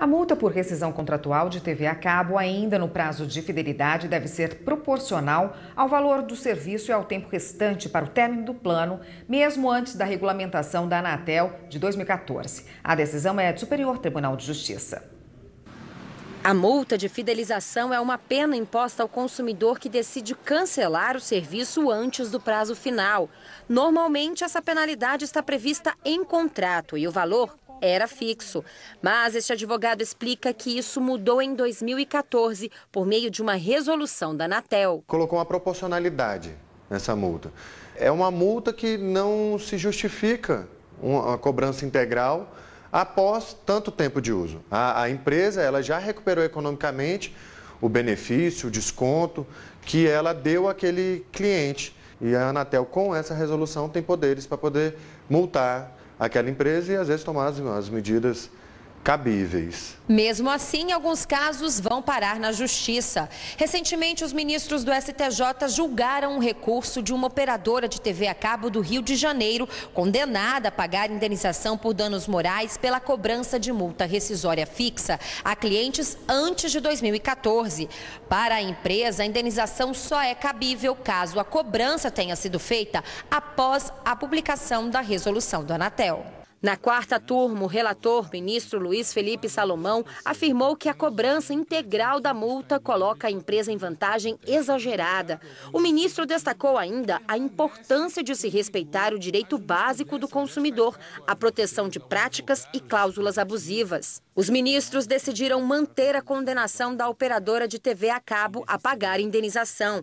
A multa por rescisão contratual de TV a cabo, ainda no prazo de fidelidade, deve ser proporcional ao valor do serviço e ao tempo restante para o término do plano, mesmo antes da regulamentação da Anatel de 2014. A decisão é do Superior Tribunal de Justiça. A multa de fidelização é uma pena imposta ao consumidor que decide cancelar o serviço antes do prazo final. Normalmente, essa penalidade está prevista em contrato e o valor era fixo. Mas este advogado explica que isso mudou em 2014 por meio de uma resolução da Anatel. Colocou uma proporcionalidade nessa multa. É uma multa que não se justifica uma cobrança integral após tanto tempo de uso. A, a empresa ela já recuperou economicamente o benefício, o desconto que ela deu àquele cliente. E a Anatel, com essa resolução, tem poderes para poder multar aquela empresa e às vezes tomar as, as medidas cabíveis. Mesmo assim, alguns casos vão parar na justiça. Recentemente, os ministros do STJ julgaram um recurso de uma operadora de TV a cabo do Rio de Janeiro, condenada a pagar indenização por danos morais pela cobrança de multa rescisória fixa a clientes antes de 2014. Para a empresa, a indenização só é cabível caso a cobrança tenha sido feita após a publicação da resolução do Anatel. Na quarta turma, o relator, ministro Luiz Felipe Salomão, afirmou que a cobrança integral da multa coloca a empresa em vantagem exagerada. O ministro destacou ainda a importância de se respeitar o direito básico do consumidor, a proteção de práticas e cláusulas abusivas. Os ministros decidiram manter a condenação da operadora de TV a cabo a pagar indenização.